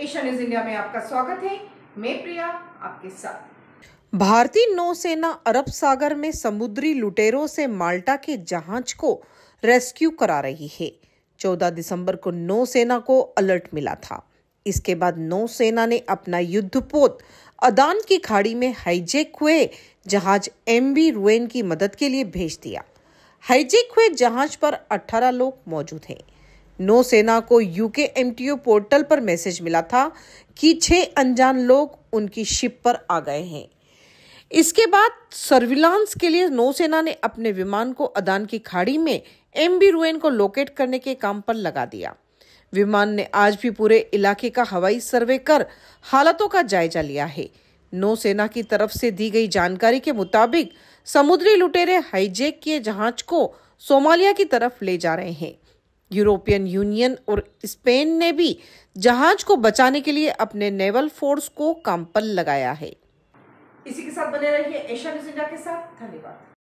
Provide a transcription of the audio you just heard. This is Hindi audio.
एशिया न्यूज इंडिया में आपका स्वागत है मैं प्रिया आपके साथ भारतीय नौसेना अरब सागर में समुद्री लुटेरों से माल्टा के जहाज को रेस्क्यू करा रही है 14 दिसंबर को नौसेना को अलर्ट मिला था इसके बाद नौसेना ने अपना युद्धपोत अदान की खाड़ी में हाईजेक हुए जहाज एम बी रुएन की मदद के लिए भेज दिया हाईजेक हुए जहाज पर 18 लोग मौजूद हैं नौसेना को यूके एमटीओ पोर्टल पर मैसेज मिला था कि छह अनजान लोग उनकी शिप पर आ गए हैं इसके बाद सर्विलांस के लिए नौसेना ने अपने विमान को अदान की खाड़ी में एम बी रुएन को लोकेट करने के काम पर लगा दिया विमान ने आज भी पूरे इलाके का हवाई सर्वे कर हालतों का जायजा लिया है नौसेना की तरफ से दी गई जानकारी के मुताबिक समुद्री लुटेरे हाईजेक किए जहाज को सोमालिया की तरफ ले जा रहे हैं यूरोपियन यूनियन और स्पेन ने भी जहाज को बचाने के लिए अपने नेवल फोर्स को काम पर लगाया है इसी के साथ बने रहिए एशिया न्यूज इंडिया के साथ धन्यवाद